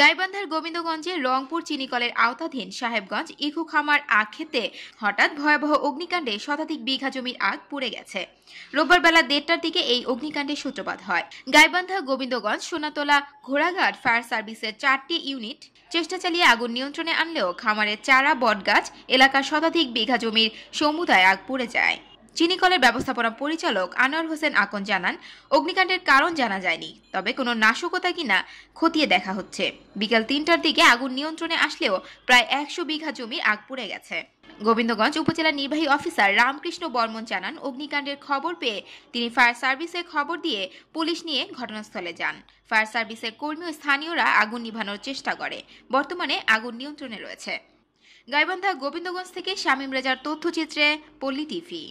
গাইবান্ধার গোবিন্দগঞ্জে রংপুর চিনিকলের আওতাধীন সাহেবগঞ্জ ইকু আগ খেতে হঠাৎ ভয়াবহ অগ্নিকাণ্ডে শতাধিক বিঘা জমির আগ পুড়ে গেছে রোববার বেলা দেড়টার দিকে এই অগ্নিকাণ্ডের সূত্রপাত হয় গাইবান্ধা গোবিন্দগঞ্জ সোনাতলা ঘোড়াঘাট ফায়ার সার্ভিসের চারটি ইউনিট চেষ্টা চালিয়ে আগুন নিয়ন্ত্রণে আনলেও খামারের চারা বটগাছ এলাকার শতাধিক বিঘা জমির সমুদায় আগ পুড়ে যায় চিনিকলের ব্যবস্থাপনা পরিচালক আনোয়ার হোসেন আকন জানান অগ্নিকাণ্ডের কারণ জানা যায়নি তবে কোনো নাশকতা কিনা খতিয়ে দেখা হচ্ছে বিকাল তিনটার দিকে আগুন নিয়ন্ত্রণে আসলেও প্রায় একশো বিঘা জমির আগ পুড়ে গেছে গোবিন্দগঞ্জ উপজেলা নির্বাহী অফিসার রামকৃষ্ণ বর্মন জানান অগ্নিকাণ্ডের খবর পেয়ে তিনি ফায়ার সার্ভিসে খবর দিয়ে পুলিশ নিয়ে ঘটনাস্থলে যান ফায়ার সার্ভিসের কর্মী ও স্থানীয়রা আগুন নিভানোর চেষ্টা করে বর্তমানে আগুন নিয়ন্ত্রণে রয়েছে গাইবান্ধা গোবিন্দগঞ্জ থেকে শামীম রেজার তথ্যচিত্রে পল্লী টিভি